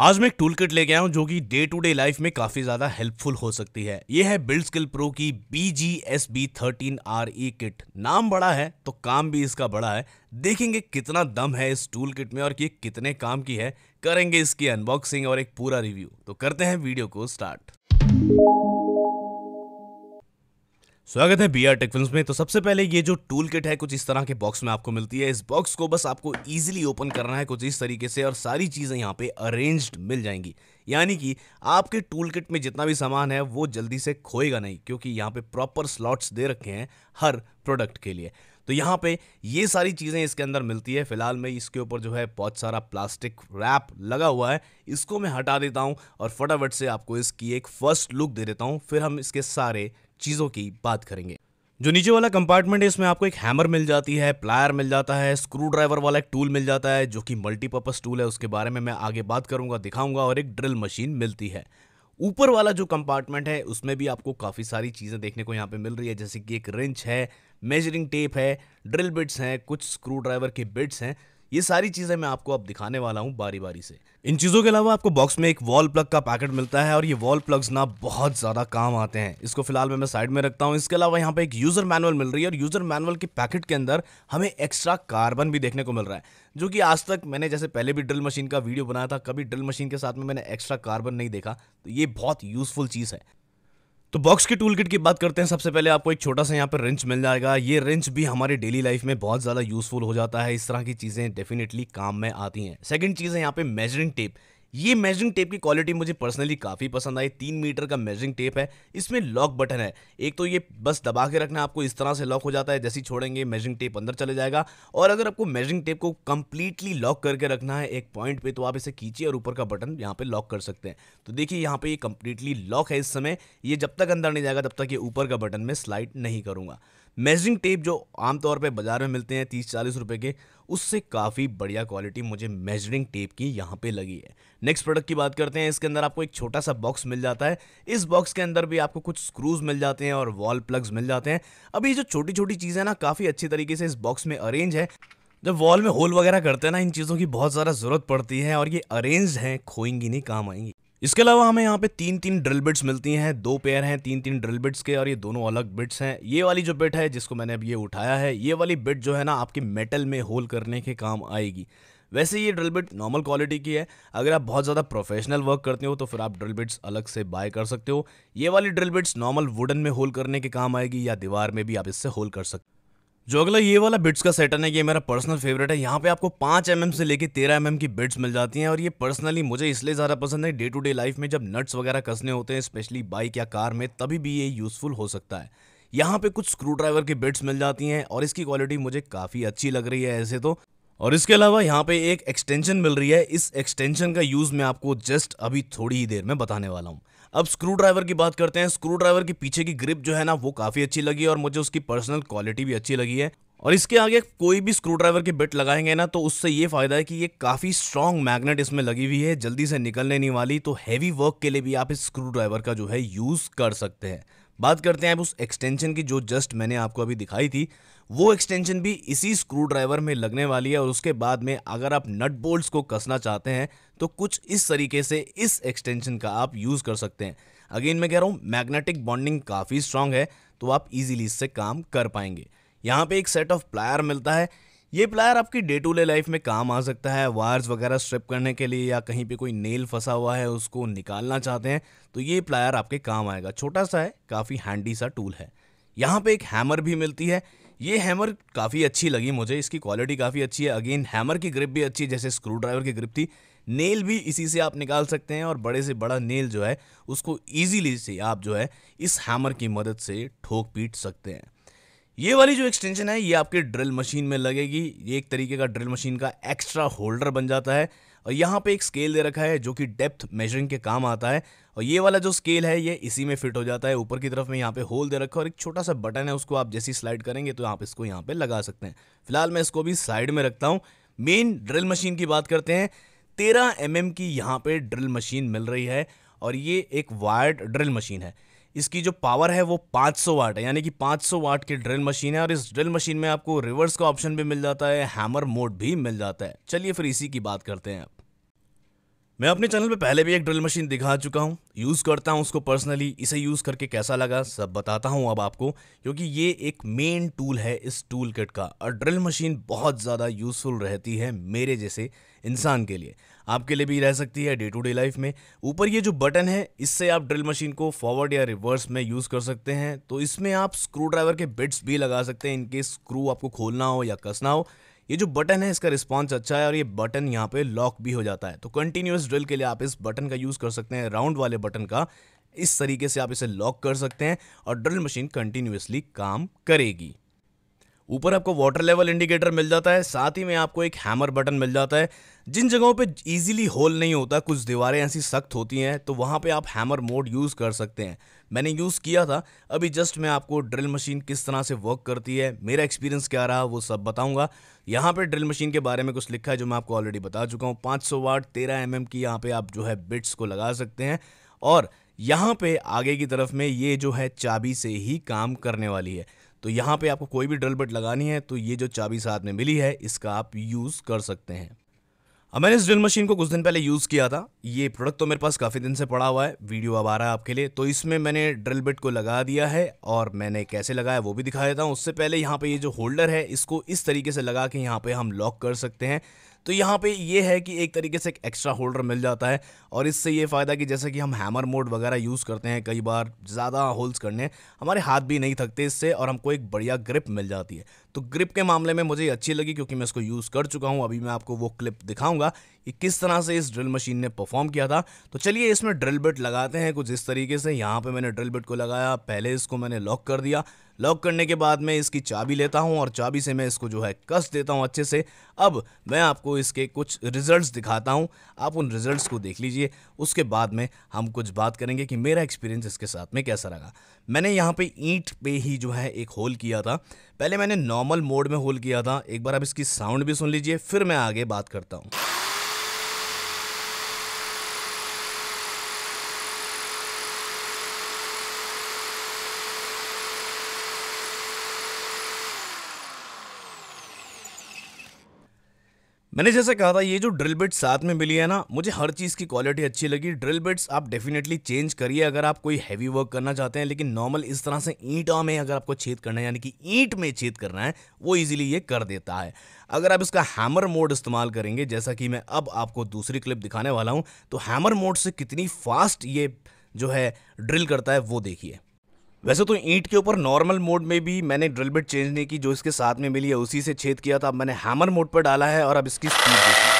आज मैं एक टूल किट लेके आया हूँ जो कि डे टू डे लाइफ में काफ़ी ज़्यादा हेल्पफुल हो सकती है ये है बिल्ड स्किल प्रो की B G S B thirteen R E kit नाम बड़ा है तो काम भी इसका बड़ा है देखेंगे कितना दम है इस टूल किट में और ये कितने काम की है करेंगे इसकी अनबॉक्सिंग और एक पूरा रिव्यू तो करते हैं वीडियो को स्टार्ट स्वागत है बी आर टेक फिल्म में तो सबसे पहले ये जो टूल किट है कुछ इस तरह के बॉक्स में आपको मिलती है इस बॉक्स को बस आपको इजीली ओपन करना है कुछ इस तरीके से और सारी चीज़ें यहाँ पे अरेंज्ड मिल जाएंगी यानी कि आपके टूल किट में जितना भी सामान है वो जल्दी से खोएगा नहीं क्योंकि यहाँ पे प्रॉपर स्लॉट्स दे रखे हैं हर प्रोडक्ट के लिए तो यहाँ पे ये सारी चीज़ें इसके अंदर मिलती है फिलहाल मैं इसके ऊपर जो है बहुत सारा प्लास्टिक रैप लगा हुआ है इसको मैं हटा देता हूँ और फटाफट से आपको इसकी एक फर्स्ट लुक दे देता हूँ फिर हम इसके सारे चीज़ों की बात करेंगे जो नीचे वाला कंपार्टमेंट है इसमें आपको एक हैमर मिल जाती है प्लायर मिल जाता है स्क्रू ड्राइवर वाला एक टूल मिल जाता है जो कि मल्टीपर्पज़ टूल है उसके बारे में मैं आगे बात करूंगा दिखाऊंगा और एक ड्रिल मशीन मिलती है ऊपर वाला जो कंपार्टमेंट है उसमें भी आपको काफ़ी सारी चीज़ें देखने को यहाँ पे मिल रही है जैसे कि एक रिंच है मेजरिंग टेप है ड्रिल बिट्स हैं कुछ स्क्रू ड्राइवर के बिट्स हैं ये सारी चीज़ें मैं आपको अब दिखाने वाला हूँ बारी बारी से इन चीज़ों के अलावा आपको बॉक्स में एक वॉल प्लग का पैकेट मिलता है और ये वॉल प्लग्स ना बहुत ज़्यादा काम आते हैं इसको फिलहाल मैं, मैं साइड में रखता हूँ इसके अलावा यहाँ पे एक यूज़र मैनुअल मिल रही है और यूज़र मैनुअल के पैकेट के अंदर हमें एक्स्ट्रा कार्बन भी देखने को मिल रहा है जो कि आज तक मैंने जैसे पहले भी ड्रिल मशीन का वीडियो बनाया था कभी ड्रिल मशीन के साथ में मैंने एक्स्ट्रा कार्बन नहीं देखा तो ये बहुत यूज़फुल चीज़ है तो बॉक्स के टूल किट की बात करते हैं सबसे पहले आपको एक छोटा सा यहाँ पर रिंच मिल जाएगा ये रिंच भी हमारे डेली लाइफ में बहुत ज़्यादा यूजफुल हो जाता है इस तरह की चीज़ें डेफिनेटली काम में आती हैं सेकेंड चीज़ है यहाँ पे मेजरिंग टेप ये मेजरिंग टेप की क्वालिटी मुझे पर्सनली काफ़ी पसंद आई तीन मीटर का मेजरिंग टेप है इसमें लॉक बटन है एक तो ये बस दबा के रखना आपको इस तरह से लॉक हो जाता है जैसे ही छोड़ेंगे मेजरिंग टेप अंदर चले जाएगा और अगर आपको मेजरिंग टेप को कंप्लीटली लॉक करके रखना है एक पॉइंट पे तो आप इसे खींचिए और ऊपर का बटन यहाँ पे लॉक कर सकते हैं तो देखिए यहाँ पे ये कंप्लीटली लॉक है इस समय ये जब तक अंदर नहीं जाएगा तब तक ये ऊपर का बटन में स्लाइड नहीं करूँगा मेजरिंग टेप जो आमतौर पे बाज़ार में मिलते हैं तीस चालीस रुपए के उससे काफ़ी बढ़िया क्वालिटी मुझे मेजरिंग टेप की यहाँ पे लगी है नेक्स्ट प्रोडक्ट की बात करते हैं इसके अंदर आपको एक छोटा सा बॉक्स मिल जाता है इस बॉक्स के अंदर भी आपको कुछ स्क्रूज मिल जाते हैं और वॉल प्लग्स मिल जाते हैं अभी जो छोटी छोटी चीज़ें ना काफ़ी अच्छी तरीके से इस बॉक्स में अरेंज है जब वॉल में होल वगैरह करते हैं ना इन चीज़ों की बहुत ज़्यादा ज़रूरत पड़ती है और ये अरेंज हैं खोएंगी नहीं काम आएंगी इसके अलावा हमें यहाँ पे तीन तीन ड्रिल बिट्स मिलती हैं दो पेयर हैं तीन तीन ड्रिल बिट्स के और ये दोनों अलग बिट्स हैं ये वाली जो बिट है जिसको मैंने अब ये उठाया है ये वाली बिट जो है ना आपके मेटल में होल करने के काम आएगी वैसे ये ड्रिल बिट नॉर्मल क्वालिटी की है अगर आप बहुत ज़्यादा प्रोफेशनल वर्क करते हो तो फिर आप ड्रिल बिट्स अलग से बाय कर सकते हो ये वाली ड्रिल बिट्स नॉर्मल वुडन में होल करने के काम आएगी या दीवार में भी आप इससे होल कर सकते हो जो अगला ये वाला बिट्स का सेटन है ये मेरा पर्सनल फेवरेट है यहाँ पे आपको पांच एम से लेके तेरह एम mm की बिट्स मिल जाती हैं और ये पर्सनली मुझे इसलिए ज़्यादा पसंद है डे टू डे लाइफ में जब नट्स वगैरह कसने होते हैं स्पेशली बाइक या कार में तभी भी ये यूज़फुल हो सकता है यहाँ पे कुछ स्क्रू ड्राइवर की बिट्स मिल जाती हैं और इसकी क्वालिटी मुझे काफ़ी अच्छी लग रही है ऐसे तो और इसके अलावा यहाँ पे एक एक्सटेंशन मिल रही है इस एक्सटेंशन का यूज़ मैं आपको जस्ट अभी थोड़ी ही देर में बताने वाला हूँ अब स्क्रू ड्राइवर की बात करते हैं स्क्रू ड्राइवर के पीछे की ग्रिप जो है ना वो काफ़ी अच्छी लगी और मुझे उसकी पर्सनल क्वालिटी भी अच्छी लगी है और इसके आगे कोई भी स्क्रू ड्राइवर की बिट लगाएंगे ना तो उससे ये फ़ायदा है कि ये काफ़ी स्ट्रॉन्ग मैग्नेट इसमें लगी हुई है जल्दी से निकलने नहीं वाली तो हैवी वर्क के लिए भी आप इस स्क्रू ड्राइवर का जो है यूज़ कर सकते हैं बात करते हैं अब उस एक्सटेंशन की जो जस्ट मैंने आपको अभी दिखाई थी वो एक्सटेंशन भी इसी स्क्रू ड्राइवर में लगने वाली है और उसके बाद में अगर आप नट बोल्ट्स को कसना चाहते हैं तो कुछ इस तरीके से इस एक्सटेंशन का आप यूज़ कर सकते हैं अगेन मैं कह रहा हूँ मैग्नेटिक बॉन्डिंग काफ़ी स्ट्रांग है तो आप इजीली इससे काम कर पाएंगे यहाँ पे एक सेट ऑफ प्लायर मिलता है ये प्लायर आपकी डे टू डे लाइफ में काम आ सकता है वायर्स वगैरह स्ट्रिप करने के लिए या कहीं पे कोई नेल फंसा हुआ है उसको निकालना चाहते हैं तो ये प्लायर आपके काम आएगा छोटा सा है काफ़ी हैंडी सा टूल है यहाँ पे एक हैमर भी मिलती है ये हैमर काफ़ी अच्छी लगी मुझे इसकी क्वालिटी काफ़ी अच्छी है अगेन हैमर की ग्रिप भी अच्छी जैसे स्क्रू ड्राइवर की ग्रिप थी नेल भी इसी से आप निकाल सकते हैं और बड़े से बड़ा नेल जो है उसको ईजीली से आप जो है इस हैमर की मदद से ठोक पीट सकते हैं ये वाली जो एक्सटेंशन है ये आपके ड्रिल मशीन में लगेगी ये एक तरीके का ड्रिल मशीन का एक्स्ट्रा होल्डर बन जाता है और यहाँ पे एक स्केल दे रखा है जो कि डेप्थ मेजरिंग के काम आता है और ये वाला जो स्केल है ये इसी में फिट हो जाता है ऊपर की तरफ में यहाँ पे होल दे रखा है और एक छोटा सा बटन है उसको आप जैसी स्लाइड करेंगे तो आप इसको यहाँ पे लगा सकते हैं फिलहाल मैं इसको भी साइड में रखता हूँ मेन ड्रिल मशीन की बात करते हैं तेरह एम mm की यहाँ पे ड्रिल मशीन मिल रही है और ये एक वायर्ड ड्रिल मशीन है इसकी जो पावर है वो 500 वाट है यानी कि 500 वाट की ड्रिल मशीन है और इस ड्रिल मशीन में आपको रिवर्स का ऑप्शन भी मिल जाता है हैमर मोड भी मिल जाता है चलिए फिर इसी की बात करते हैं मैं अपने चैनल पे पहले भी एक ड्रिल मशीन दिखा चुका हूँ यूज़ करता हूँ उसको पर्सनली इसे यूज़ करके कैसा लगा सब बताता हूँ अब आपको क्योंकि ये एक मेन टूल है इस टूल किट का और ड्रिल मशीन बहुत ज़्यादा यूज़फुल रहती है मेरे जैसे इंसान के लिए आपके लिए भी रह सकती है डे टू डे लाइफ में ऊपर ये जो बटन है इससे आप ड्रिल मशीन को फॉरवर्ड या रिवर्स में यूज़ कर सकते हैं तो इसमें आप स्क्रू ड्राइवर के बिट्स भी लगा सकते हैं इनके स्क्रू आपको खोलना हो या कसना हो ये जो बटन है इसका रिस्पॉन्स अच्छा है और ये बटन यहाँ पे लॉक भी हो जाता है तो कंटिन्यूस ड्रिल के लिए आप इस बटन का यूज़ कर सकते हैं राउंड वाले बटन का इस तरीके से आप इसे लॉक कर सकते हैं और ड्रिल मशीन कंटिन्यूसली काम करेगी ऊपर आपको वाटर लेवल इंडिकेटर मिल जाता है साथ ही में आपको एक हैमर बटन मिल जाता है जिन जगहों पे इजीली होल नहीं होता कुछ दीवारें ऐसी सख्त होती हैं तो वहाँ पे आप हैमर मोड यूज़ कर सकते हैं मैंने यूज़ किया था अभी जस्ट मैं आपको ड्रिल मशीन किस तरह से वर्क करती है मेरा एक्सपीरियंस क्या रहा वो सब बताऊँगा यहाँ पर ड्रिल मशीन के बारे में कुछ लिखा है जो मैं आपको ऑलरेडी बता चुका हूँ पाँच सौ वाट तेरह एम mm की यहाँ पर आप जो है बिट्स को लगा सकते हैं और यहाँ पर आगे की तरफ में ये जो है चाबी से ही काम करने वाली है तो यहाँ पे आपको कोई भी ड्रिल बिट लगानी है तो ये जो चाबी साथ में मिली है इसका आप यूज़ कर सकते हैं अब मैंने इस ड्रिल मशीन को कुछ दिन पहले यूज़ किया था ये प्रोडक्ट तो मेरे पास काफ़ी दिन से पड़ा हुआ है वीडियो अब आ रहा है आपके लिए तो इसमें मैंने ड्रिल बिट को लगा दिया है और मैंने कैसे लगाया वो भी दिखा देता हूँ उससे पहले यहाँ पे ये जो होल्डर है इसको इस तरीके से लगा के यहाँ पे हम लॉक कर सकते हैं तो यहाँ पे ये है कि एक तरीके से एक एक्स्ट्रा होल्डर मिल जाता है और इससे ये फ़ायदा कि जैसे कि हम हैमर मोड वगैरह यूज़ करते हैं कई बार ज़्यादा होल्स करने हमारे हाथ भी नहीं थकते इससे और हमको एक बढ़िया ग्रिप मिल जाती है तो ग्रिप के मामले में मुझे अच्छी लगी क्योंकि मैं इसको यूज़ कर चुका हूँ अभी मैं आपको वो क्लिप दिखाऊंगा कि किस तरह से इस ड्रिल मशीन ने परफॉर्म किया था तो चलिए इसमें ड्रिल बिट लगाते हैं कुछ इस तरीके से यहाँ पर मैंने ड्रिल बिट को लगाया पहले इसको मैंने लॉक कर दिया लॉक करने के बाद मैं इसकी चाबी लेता हूँ और चाबी से मैं इसको जो है कस देता हूँ अच्छे से अब मैं आपको इसके कुछ रिजल्ट्स दिखाता हूँ आप उन रिजल्ट्स को देख लीजिए उसके बाद में हम कुछ बात करेंगे कि मेरा एक्सपीरियंस इसके साथ में कैसा रहा मैंने यहाँ पे ईंट पे ही जो है एक होल किया था पहले मैंने नॉर्मल मोड में होल किया था एक बार आप इसकी साउंड भी सुन लीजिए फिर मैं आगे बात करता हूँ मैंने जैसे कहा था ये जो ड्रिल बिट्स साथ में मिली है ना मुझे हर चीज़ की क्वालिटी अच्छी लगी ड्रिल बिट्स आप डेफिनेटली चेंज करिए अगर आप कोई हैवी वर्क करना चाहते हैं लेकिन नॉर्मल इस तरह से ईंटा में अगर आपको छेद करना है यानी कि ईंट में छेद करना है वो इजीली ये कर देता है अगर आप इसका हैमर मोड इस्तेमाल करेंगे जैसा कि मैं अब आपको दूसरी क्लिप दिखाने वाला हूँ तो हैमर मोड से कितनी फास्ट ये जो है ड्रिल करता है वो देखिए वैसे तो ईंट के ऊपर नॉर्मल मोड में भी मैंने ड्रिल बिट चेंज नहीं की जो इसके साथ में मिली है उसी से छेद किया था अब मैंने हैमर मोड पर डाला है और अब इसकी स्पीड देखी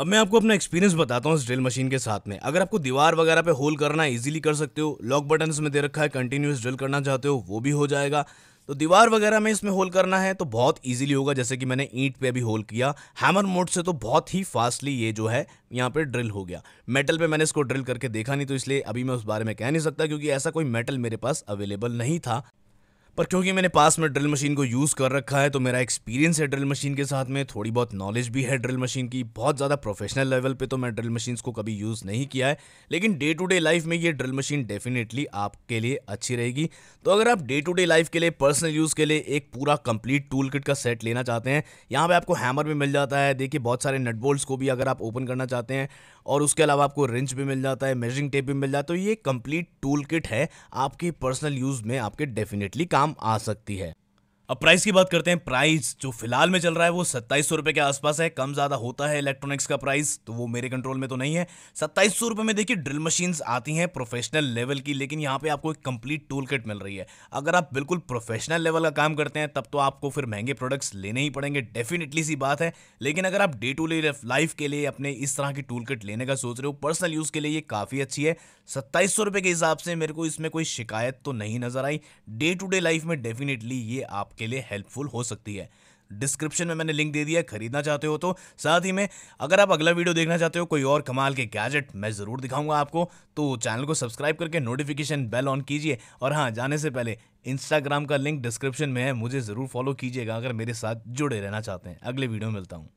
अब मैं आपको अपना एक्सपीरियंस बताता हूँ इस ड्रिल मशीन के साथ में अगर आपको दीवार वगैरह पे होल करना इजीली कर सकते हो लॉक बटन में दे रखा है कंटिन्यूस ड्रिल करना चाहते हो वो भी हो जाएगा तो दीवार वगैरह में इसमें होल करना है तो बहुत ईजिली होगा जैसे कि मैंने ईंट पे अभी होल किया हैमर मोड से तो बहुत ही फास्टली ये जो है यहाँ पे ड्रिल हो गया मेटल पे मैंने इसको ड्रिल करके देखा नहीं तो इसलिए अभी मैं उस बारे में कह नहीं सकता क्योंकि ऐसा कोई मेटल मेरे पास अवेलेबल नहीं था पर क्योंकि मैंने पास में ड्रिल मशीन को यूज़ कर रखा है तो मेरा एक्सपीरियंस है ड्रिल मशीन के साथ में थोड़ी बहुत नॉलेज भी है ड्रिल मशीन की बहुत ज़्यादा प्रोफेशनल लेवल पे तो मैं ड्रिल मशीन को कभी यूज़ नहीं किया है लेकिन डे टू डे लाइफ में ये ड्रिल मशीन डेफिनेटली आपके लिए अच्छी रहेगी तो अगर आप डे टू डे लाइफ के लिए पर्सनल यूज़ के लिए एक पूरा कंप्लीट टूल किट का सेट लेना चाहते हैं यहाँ पर आपको हैमर भी मिल जाता है देखिए बहुत सारे नट बोल्ट्स को भी अगर आप ओपन करना चाहते हैं और उसके अलावा आपको रिंच भी मिल जाता है मेजरिंग टेप भी मिल जाता है तो ये कंप्लीट टूल किट है आपके पर्सनल यूज़ में आपके डेफिनेटली काम आ सकती है अब प्राइस की बात करते हैं प्राइस जो फिलहाल में चल रहा है वो सत्ताईस सौ रुपये के आसपास है कम ज़्यादा होता है इलेक्ट्रॉनिक्स का प्राइस तो वो मेरे कंट्रोल में तो नहीं है सत्ताईस सौ रुपये में देखिए ड्रिल मशीन्स आती हैं प्रोफेशनल लेवल की लेकिन यहाँ पे आपको एक कंप्लीट टूल किट मिल रही है अगर आप बिल्कुल प्रोफेशनल लेवल का काम करते हैं तब तो आपको फिर महंगे प्रोडक्ट्स लेने ही पड़ेंगे डेफिनेटली सी बात है लेकिन अगर आप डे टू डे लाइफ के लिए अपने इस तरह की टूल किट लेने का सोच रहे हो पर्सनल यूज़ के लिए ये काफ़ी अच्छी है सत्ताईस सौ रुपये के हिसाब से मेरे को इसमें कोई शिकायत तो नहीं नज़र आई डे टू डे लाइफ में डेफिनेटली ये आप आपके लिए हेल्पफुल हो सकती है डिस्क्रिप्शन में मैंने लिंक दे दिया खरीदना चाहते हो तो साथ ही में अगर आप अगला वीडियो देखना चाहते हो कोई और कमाल के गैजेट मैं ज़रूर दिखाऊंगा आपको तो चैनल को सब्सक्राइब करके नोटिफिकेशन बेल ऑन कीजिए और हाँ जाने से पहले इंस्टाग्राम का लिंक डिस्क्रिप्शन में है मुझे ज़रूर फॉलो कीजिएगा अगर मेरे साथ जुड़े रहना चाहते हैं अगले वीडियो में मिलता हूँ